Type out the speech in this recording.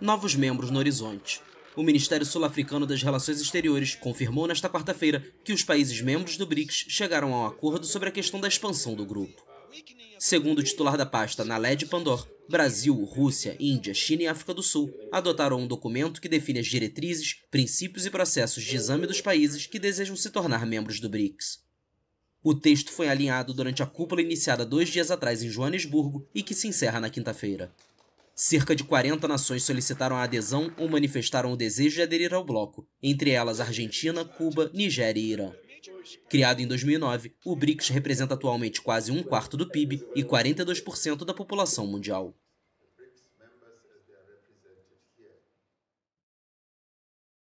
novos membros no horizonte. O Ministério Sul-Africano das Relações Exteriores confirmou nesta quarta-feira que os países membros do BRICS chegaram a um acordo sobre a questão da expansão do grupo. Segundo o titular da pasta, Naled Pandor, Brasil, Rússia, Índia, China e África do Sul adotaram um documento que define as diretrizes, princípios e processos de exame dos países que desejam se tornar membros do BRICS. O texto foi alinhado durante a cúpula iniciada dois dias atrás em Joanesburgo e que se encerra na quinta-feira. Cerca de 40 nações solicitaram a adesão ou manifestaram o desejo de aderir ao bloco, entre elas Argentina, Cuba, Nigéria e Irã. Criado em 2009, o BRICS representa atualmente quase um quarto do PIB e 42% da população mundial.